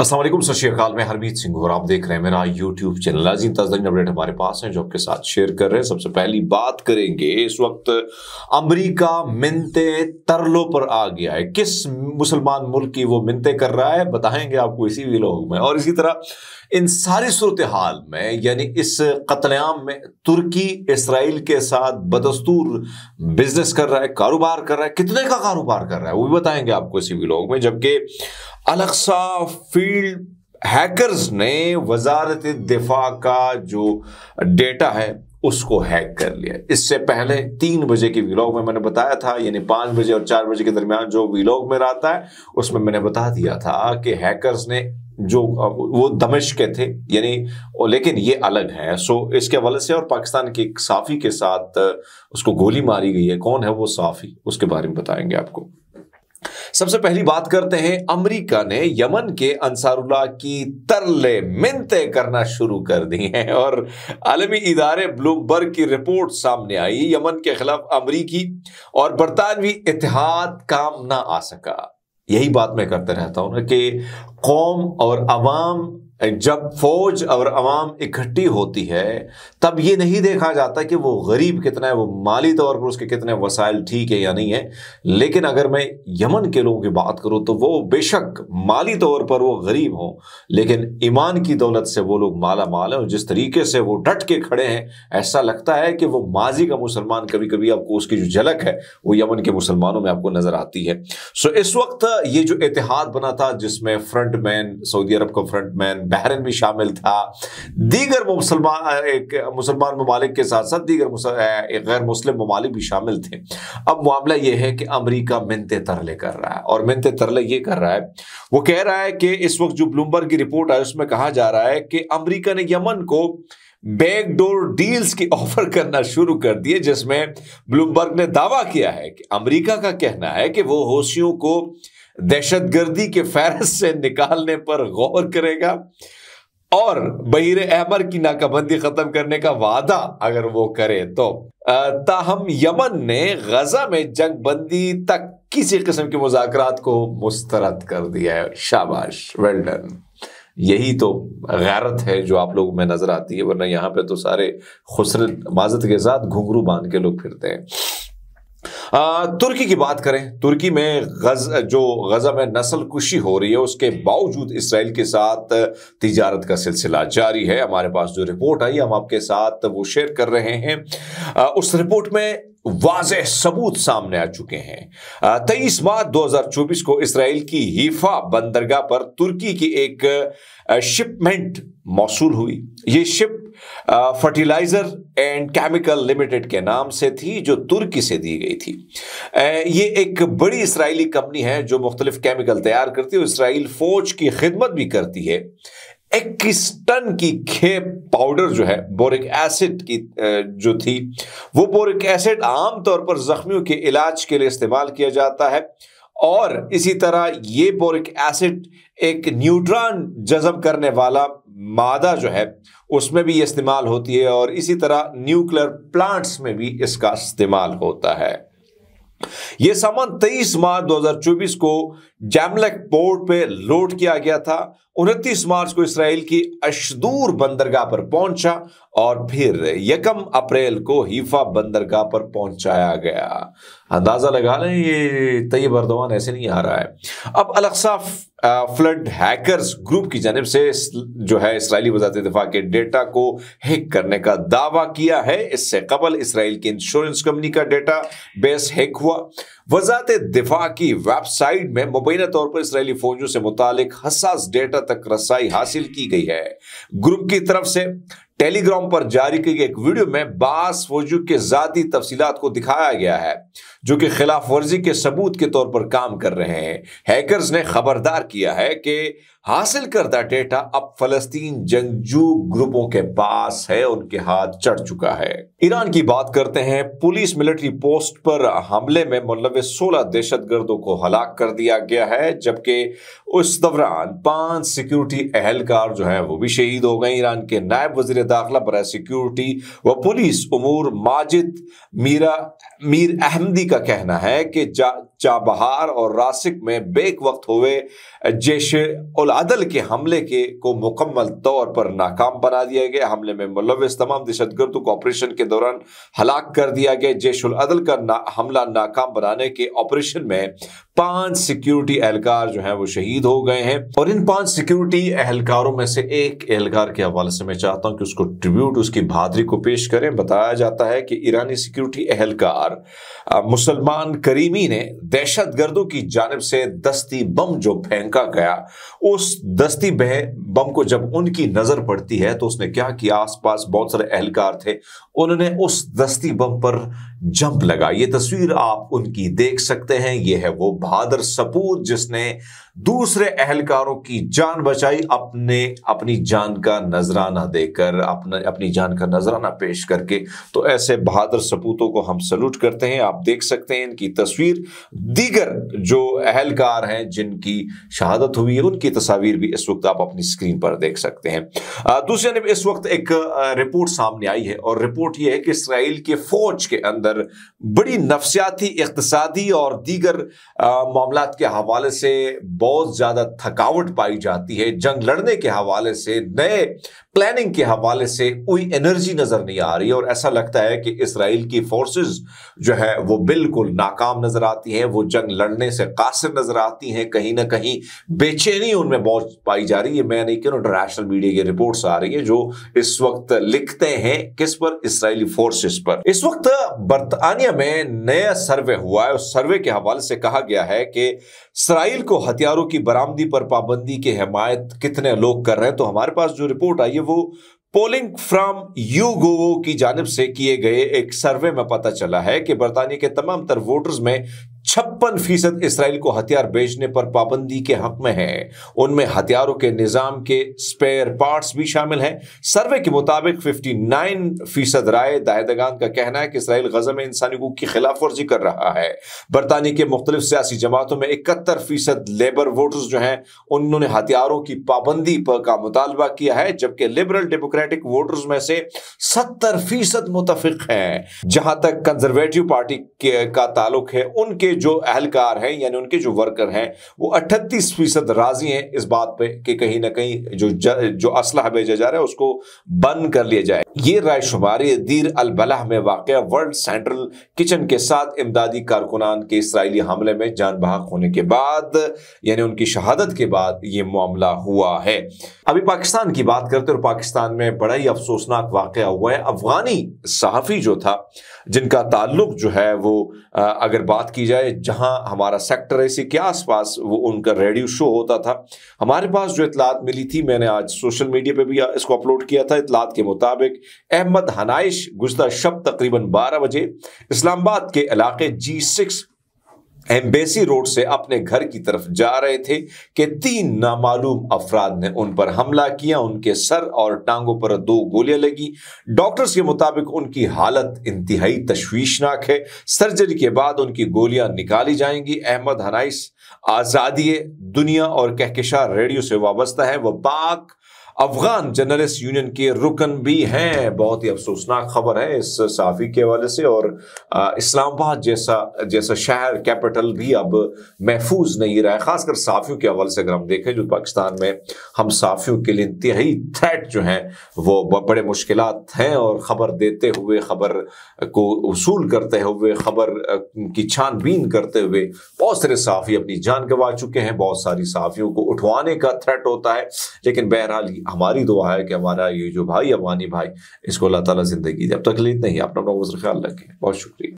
असल सत मैं हरमीत सिंह और आप देख रहे हैं मेरा YouTube channel Azeem Tajdeen update हमारे पास है जो आपके साथ शेयर कर रहे हैं सबसे पहली बात करेंगे इस वक्त अमरीका मिनते तरलों पर आ गया है किस मुसलमान मुल्क की वो मिनते कर रहा है बताएंगे आपको इसी भी लोग में और इसी तरह इन सारी सूरत हाल में यानी इस कतलेआम में तुर्की इसराइल के साथ बदस्तूर बिजनेस कर रहा है कारोबार कर रहा है कितने का कारोबार कर रहा है वो भी बताएंगे आपको इसी भी लोग में जबकि अलक्सा फील्ड हैकर्स ने वजारत दिफा का जो डेटा है उसको हैक कर लिया इससे पहले तीन बजे के वीलॉग में मैंने बताया था यानी पांच बजे और चार बजे के दरमियान जो वीलॉग में रहता है उसमें मैंने बता दिया था कि हैकर्स ने जो वो दमिश के थे यानी लेकिन ये अलग है सो इसके हवाले से और पाकिस्तान के एक साफ़ी के साथ उसको गोली मारी गई है कौन है वो साफ़ी उसके बारे में बताएंगे आपको सबसे पहली बात करते हैं अमेरिका ने यमन के अंसारुल्ला की तरले मिनते करना शुरू कर दी हैं और आलमी इदारे ब्लूमबर्ग की रिपोर्ट सामने आई यमन के खिलाफ अमरीकी और बरतानवी इतिहाद काम ना आ सका यही बात मैं करते रहता हूं ना कि कौम और अवाम जब फौज और अवाम इकट्ठी होती है तब ये नहीं देखा जाता कि वो गरीब कितना है वो माली तौर पर उसके कितने वसाइल ठीक है या नहीं है लेकिन अगर मैं यमन के लोगों की बात करूँ तो वो बेशक माली तौर पर वो गरीब हों लेकिन ईमान की दौलत से वो लोग माला माल हैं और जिस तरीके से वो डट के खड़े हैं ऐसा लगता है कि वो माजी का मुसलमान कभी कभी आपको उसकी जो झलक है वो यमन के मुसलमानों में आपको नज़र आती है सो इस वक्त ये जो इतिहाद बना था जिसमें फ्रंट मैन सऊदी अरब का फ्रंट मैन बहरन भी शामिल था दीगर मुसलमान एक मुसलमान ममालिक के साथ साथ दीगर गैर मुस्लिम ममालिक भी शामिल थे अब मामला यह है कि अमरीका मिनते तरले कर रहा है और मिनते तरले ये कर रहा है वो कह रहा है कि इस वक्त जो ब्लूमबर्ग की रिपोर्ट आई उसमें कहा जा रहा है कि अमरीका ने यमन को बैकडोर डील्स की ऑफर करना शुरू कर दिए जिसमें ब्लूमबर्ग ने दावा किया है कि अमेरिका का कहना है कि वो होशियों को दहशत गर्दी के फहरस्त से निकालने पर गौर करेगा और बहिर अहमर की नाकाबंदी खत्म करने का वादा अगर वो करे तो ताहम यमन ने गजा में जंग बंदी तक किसी किस्म के मुजात को मुस्तरद कर दिया है शाबाश वेल्डन यही तो गैरत है जो आप लोगों में नजर आती है वरना यहाँ पे तो सारे खुसर माजत के साथ घुंघरू बांध के लोग फिरते हैं तुर्की की बात करें तुर्की में गज जो गजा में नस्ल कुशी हो रही है उसके बावजूद इसराइल के साथ तजारत का सिलसिला जारी है हमारे पास जो रिपोर्ट आई हम आपके साथ वो शेयर कर रहे हैं आ, उस रिपोर्ट में वाज सबूत सामने आ चुके हैं तेईस मार्च 2024 को इसराइल की हीफा बंदरगाह पर तुर्की की एक शिपमेंट मौसू हुई ये ship fertiliser and chemical limited के नाम से थी जो तुर्की से दी गई थी ये एक बड़ी इसराइली कंपनी है जो मुख्तलिफ केमिकल तैयार करती है और इसराइल फौज की खिदमत भी करती है इक्कीस टन की खेप पाउडर जो है बोरिक एसिड की जो थी वो बोरिक एसिड आमतौर पर जख्मियों के इलाज के लिए इस्तेमाल किया जाता है और इसी तरह ये बोरिक एसिड एक न्यूट्रॉन जजब करने वाला मादा जो है उसमें भी ये इस्तेमाल होती है और इसी तरह न्यूक्लियर प्लांट्स में भी इसका इस्तेमाल होता है यह सामान 23 मार्च 2024 को जैमलेक पोर्ट पे लोड किया गया था 29 मार्च को इसराइल की अशदूर बंदरगाह पर पहुंचा और फिर यकम अप्रैल को हीफा बंदरगाह पर पहुंचाया गया अंदाजा लगा लें ये तयब अर्दवान ऐसे नहीं आ रहा है अब अलक्सा फ्लड हैकर्स ग्रुप की जानब से जो है इसराइली वजारत दिफा के डेटा को हैक करने का दावा किया है इससे कबल इसराइल की इंश्योरेंस कंपनी का डेटा बेस हैक हुआ वजात दिफा की वेबसाइट में मुबैना तौर पर इसराइली फौजों से मुतालिक हसास डेटा तक रसाई हासिल की गई है ग्रुप की तरफ से टेलीग्राम पर जारी की गई एक वीडियो में बास फौजू के जाती तफसीत को दिखाया गया है जो कि खिलाफ वर्जी के सबूत के तौर पर काम कर रहे हैं हैकर्स ने खबरदार किया है कि हासिल करदा डेटा अब फलस्तीन जंगजू ग्रुपों के पास है उनके हाथ चढ़ चुका है ईरान की बात करते हैं पुलिस मिलिट्री पोस्ट पर हमले में मुलव सोलह दहशत गर्दों को हलाक कर दिया गया है जबकि उस दौरान पांच सिक्योरिटी एहलकार जो है वो भी शहीद हो गए ईरान के नायब वजीर दाखिला बर सिक्योरिटी व पुलिस उमूर माजिद मीरा मीर अहमदी का कहना है कि चाबहार जा और रासिक में बेक वक्त हुए जैश उल अदल के हमले के को मुकम्मल तौर पर नाकाम बना दिया गया हमले में मुलविस तमाम दहशत गर्दों को ऑपरेशन के दौरान हलाक कर दिया गया जैश उल अदल का ना, हमला नाकाम बनाने के ऑपरेशन में पांच सिक्योरिटी एहलकार जो है वो शहीद हो गए हैं और इन पांच सिक्योरिटी एहलकारों में से एक एहलकार के हवाले से मैं चाहता हूं कि उसको ट्रिब्यूट उसकी बहादरी को पेश करें बताया जाता है कि ईरानी सिक्योरिटी एहलकार मुसलमान करीमी ने दहशत गर्दों की जानब से दस्ती बम जो फेंका गया उस दस्ती बह बम को जब उनकी नजर पड़ती है तो उसने क्या किया आसपास बहुत सारे एहलकार थे उन्होंने उस दस्ती बम पर जंप लगा ये तस्वीर आप उनकी देख सकते हैं ये है वो बहादुर सपूत जिसने दूसरे अहलकारों की जान बचाई अपने अपनी जान का नजराना देकर अपने अपनी जान का नजराना पेश करके तो ऐसे बहादुर सपूतों को हम सल्यूट करते हैं आप देख सकते हैं इनकी तस्वीर दीगर जो अहलकार हैं जिनकी शहादत हुई है उनकी तस्वीर भी इस वक्त आप अपनी स्क्रीन पर देख सकते हैं दूसरी जानब इस वक्त एक रिपोर्ट सामने आई है और रिपोर्ट यह है कि इसराइल के फौज के अंदर अंदर बड़ी नफसियाती इकतसादी और दीगर मामला के हवाले से बहुत ज़्यादा थकावट पाई जाती है जंग लड़ने के हवाले से नए प्लानिंग के हवाले से कोई एनर्जी नज़र नहीं आ रही और ऐसा लगता है कि इसराइल की फोर्सेस जो है वो बिल्कुल नाकाम नज़र आती हैं वो जंग लड़ने से कासर नज़र आती हैं कहीं ना कहीं बेचैनी उनमें बहुत पाई जा रही है मैं नहीं कह इंटरनेशनल मीडिया की रिपोर्ट्स आ रही है जो इस वक्त लिखते हैं किस पर इसराइली फोर्सेस पर इस वक्त बर्तानिया में नया सर्वे हुआ है उस सर्वे के हवाले से कहा गया है कि इसराइल को हथियारों की बरामदी पर पाबंदी की हमायत कितने लोग कर रहे हैं तो हमारे पास जो रिपोर्ट आई है वो पोलिंग फ्राम यूगोवो की जानब से किए गए एक सर्वे में पता चला है कि बरतानिया के तमाम तर वोटर्स में छप्पन फीसद इसराइल को हथियार बेचने पर पाबंदी के हक में है उनमें हथियारों के निजाम के स्पेयर पार्ट्स भी शामिल हैं सर्वे के मुताबिक 59 फीसद राय दायदगान का कहना है कि इसराइल गजा में इंसानी हकूक की खिलाफ वर्जी कर रहा है बरतानी के मुख्तलिफ सियासी जमातों में इकहत्तर फीसद लेबर वोटर्स जो हैं उन्होंने हथियारों की पाबंदी पर का मुतालबा किया है जबकि लिबरल डेमोक्रेटिक वोटर्स में से सत्तर फीसद मुतफिक हैं जहां तक कंजर्वेटिव पार्टी का ताल्लुक है उनके जो अहलकार हैं यानी उनके जो वर्कर हैं वो अट्ठतीस फीसद राजी हैं इस बात पे कि कहीं ना कहीं जो जो असलह भेजा जा रहा है उसको बंद कर लिया जाए ये रायशुमारी दीर अलबलाह में वाक़ वर्ल्ड सेंट्रल किचन के साथ इमदादी कारकुनान के इसराइली हमले में जान बहाक होने के बाद यानी उनकी शहादत के बाद ये मामला हुआ है अभी पाकिस्तान की बात करते और पाकिस्तान में बड़ा ही अफसोसनाक वाक़ हुआ है अफगानी सहाफ़ी जो था जिनका ताल्लुक जो है वो अगर बात की जाए जहां हमारा सेक्टर इसी के आसपास वो उनका रेडियो शो होता था हमारे पास जो इतलात मिली थी मैंने आज सोशल मीडिया पे भी इसको अपलोड किया था इतलात के मुताबिक अहमद हनाइश गुजता शब तकरीबन बारह बजे इस्लामाबाद के इलाके जी सिक्स एम्बेसी रोड से अपने घर की तरफ जा रहे थे कि तीन नामालूम अफराद ने उन पर हमला किया उनके सर और टांगों पर दो गोलियां लगी डॉक्टर्स के मुताबिक उनकी हालत इंतहाई तश्वीशनाक है सर्जरी के बाद उनकी गोलियां निकाली जाएंगी अहमद हनाइस आज़ादी दुनिया और कहकशा रेडियो से वाबस्ता है वह पाक अफगान जर्नलिस्ट यूनियन के रुकन भी हैं बहुत ही अफसोसनाक खबर है इस साफी के हवाले से और इस्लामाबाद जैसा जैसा शहर कैपिटल भी अब महफूज नहीं रहा है खासकर साफियों के हवाले से अगर हम देखें जो पाकिस्तान में हम साफियों के लिए इंतहाई थ्रेट जो हैं वो बड़े मुश्किल हैं और ख़बर देते हुए ख़बर को वसूल करते हुए ख़बर की छानबीन करते हुए बहुत सारे साफी अपनी जान गंवा चुके हैं बहुत सारी साफियों को उठवाने का थ्रेट होता है लेकिन बहरहाल हमारी दुआ है कि हमारा ये जो भाई अफगानी भाई इसको अल्लाह ताला जिंदगी दे अब तकलीफ नहीं अपना अपना ख्याल रखें बहुत शुक्रिया